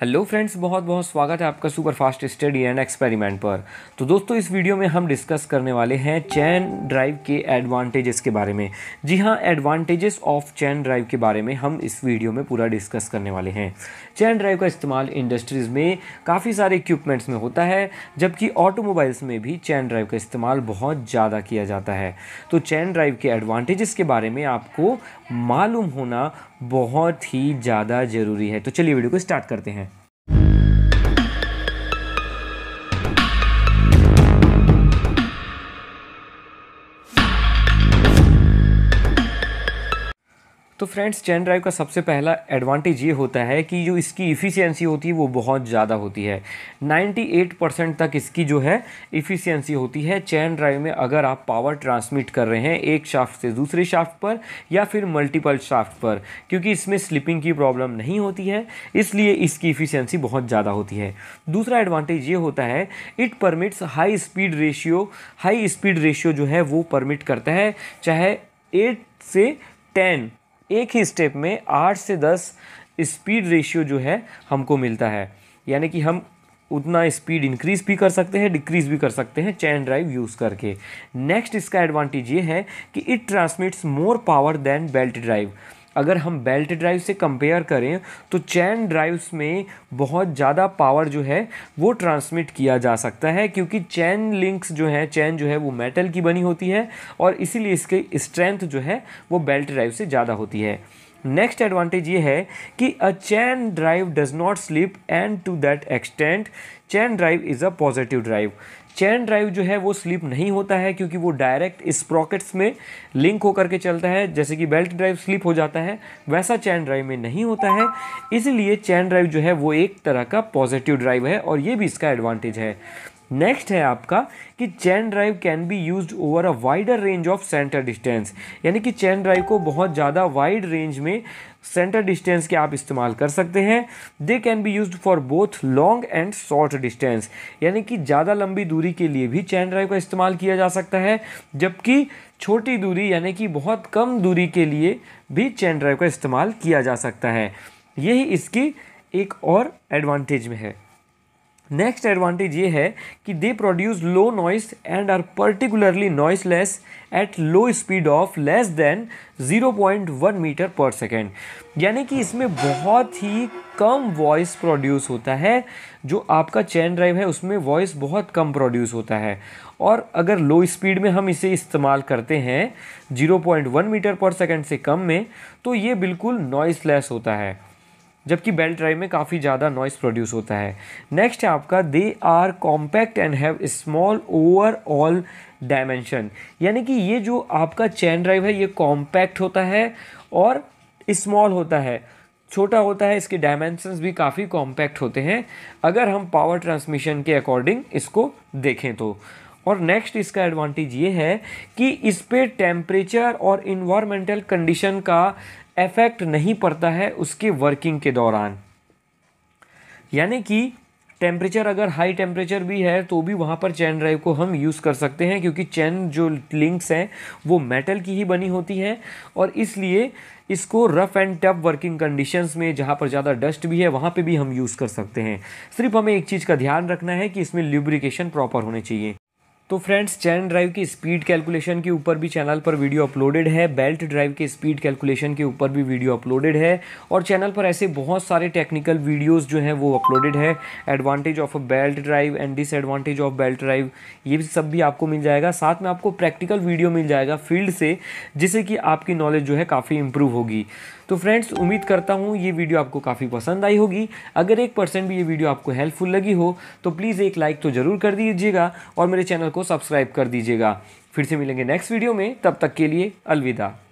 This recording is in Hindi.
हेलो फ्रेंड्स बहुत बहुत स्वागत है आपका super fast study and experiment पर तो दोस्तों इस वीडियो में हम डिस्कस करने वाले हैं चैन ड्राइव के एडवांटेजेस के बारे में जी हाँ एडवांटेजेस ऑफ चैन ड्राइव के बारे में हम इस वीडियो में पूरा डिस्कस करने वाले हैं चैन ड्राइव का इस्तेमाल इंडस्ट्रीज़ में काफ़ी सारे इक्विपमेंट्स में होता है जबकि ऑटोमोबाइल्स में भी चैन ड्राइव का इस्तेमाल बहुत ज़्यादा किया जाता है तो चैन ड्राइव के एडवांटेजेस के बारे में आपको मालूम होना बहुत ही ज़्यादा ज़रूरी है तो चलिए वीडियो को स्टार्ट करते हैं तो फ्रेंड्स चैन ड्राइव का सबसे पहला एडवांटेज ये होता है कि जो इसकी इफ़िशियंसी होती है वो बहुत ज़्यादा होती है 98 परसेंट तक इसकी जो है इफ़िशियंसी होती है चैन ड्राइव में अगर आप पावर ट्रांसमिट कर रहे हैं एक शाफ्ट से दूसरे शाफ्ट पर या फिर मल्टीपल शाफ्ट पर क्योंकि इसमें स्लिपिंग की प्रॉब्लम नहीं होती है इसलिए इसकी इफ़िशियंसी बहुत ज़्यादा होती है दूसरा एडवांटेज ये होता है it permits high speed ratio high speed ratio जो है वो परमिट करता है चाहे एट से टेन एक ही स्टेप में आठ से दस स्पीड रेशियो जो है हमको मिलता है यानी कि हम उतना स्पीड इंक्रीज भी कर सकते हैं डिक्रीज भी कर सकते हैं चैन ड्राइव यूज़ करके नेक्स्ट इसका एडवांटेज ये है कि it transmits more power than belt drive अगर हम बेल्ट ड्राइव से कंपेयर करें तो चैन ड्राइव्स में बहुत ज़्यादा पावर जो है वो ट्रांसमिट किया जा सकता है क्योंकि चैन लिंक्स जो है चैन जो है वो मेटल की बनी होती है और इसीलिए इसके स्ट्रेंथ जो है वो बेल्ट ड्राइव से ज़्यादा होती है नेक्स्ट एडवांटेज ये है कि a chain drive does not slip and to that extent chain drive is a positive drive chain drive जो है वो स्लिप नहीं होता है क्योंकि वो डायरेक्ट स्प्रॉकेट्स में लिंक होकर के चलता है जैसे कि बेल्ट ड्राइव स्लिप हो जाता है वैसा चैन ड्राइव में नहीं होता है इसलिए चैन ड्राइव जो है वो एक तरह का पॉजिटिव ड्राइव है और ये भी इसका एडवांटेज है नेक्स्ट है आपका कि chain drive can be use over a wider range of centre distance यानी कि चैन ड्राइव को बहुत ज़्यादा वाइड रेंज में सेंटर डिस्टेंस के आप इस्तेमाल कर सकते हैं they can be use for both long and short distance यानी कि ज़्यादा लंबी दूरी के लिए भी चैन ड्राइव का इस्तेमाल किया जा सकता है जबकि छोटी दूरी यानी कि बहुत कम दूरी के लिए भी चैन ड्राइव का इस्तेमाल किया जा सकता है यही इसकी एक और एडवांटेज में है नेक्स्ट एडवांटेज ये है कि they produce low noise and are particularly noiseless at low speed of less than 0.1 metre per second यानी कि इसमें बहुत ही कम वॉइस प्रोड्यूस होता है जो आपका चैन ड्राइव है उसमें वॉइस बहुत कम प्रोड्यूस होता है और अगर लो स्पीड में हम इसे इस्तेमाल करते हैं 0.1 मीटर पर सेकेंड से कम में तो ये बिल्कुल नॉइसलेस होता है जबकि बेल्ट ड्राइव में काफ़ी ज़्यादा नॉइस प्रोड्यूस होता है नेक्स्ट है आपका they are compact and have small overall dimension यानी कि ये जो आपका चैन ड्राइव है ये कॉम्पैक्ट होता है और स्मॉल होता है छोटा होता है इसके डायमेंशंस भी काफ़ी कॉम्पैक्ट होते हैं अगर हम पावर ट्रांसमिशन के अकॉर्डिंग इसको देखें तो और नेक्स्ट इसका एडवांटेज ये है कि इस पर टेम्परेचर और इन्वामेंटल कंडीशन का इफ़ेक्ट नहीं पड़ता है उसके वर्किंग के दौरान यानी कि टेम्परेचर अगर हाई टेम्परेचर भी है तो भी वहाँ पर चैन ड्राइव को हम यूज़ कर सकते हैं क्योंकि चैन जो लिंक्स हैं वो मेटल की ही बनी होती हैं और इसलिए इसको rough and tough working conditions में जहाँ पर ज़्यादा डस्ट भी है वहाँ पे भी हम यूज़ कर सकते हैं सिर्फ हमें एक चीज़ का ध्यान रखना है कि इसमें ल्यूब्रिकेशन प्रॉपर होने चाहिए तो फ्रेंड्स चैन ड्राइव की स्पीड कैलकुलेशन के ऊपर भी चैनल पर वीडियो अपलोडेड है बेल्ट ड्राइव के स्पीड कैलकुलेशन के ऊपर भी वीडियो अपलोडेड है और चैनल पर ऐसे बहुत सारे टेक्निकल वीडियोस जो हैं वो अपलोडेड है advantage of a belt drive and disadvantage of belt drive ये सब भी आपको मिल जाएगा साथ में आपको प्रैक्टिकल वीडियो मिल जाएगा फील्ड से जिससे कि आपकी नॉलेज जो है काफ़ी इंप्रूव होगी तो फ्रेंड्स उम्मीद करता हूँ ये वीडियो आपको काफ़ी पसंद आई होगी अगर एक परसेंट भी ये वीडियो आपको हेल्पफुल लगी हो तो प्लीज़ एक लाइक तो ज़रूर कर दीजिएगा और मेरे चैनल को को सब्सक्राइब कर दीजिएगा फिर से मिलेंगे नेक्स्ट वीडियो में तब तक के लिए अलविदा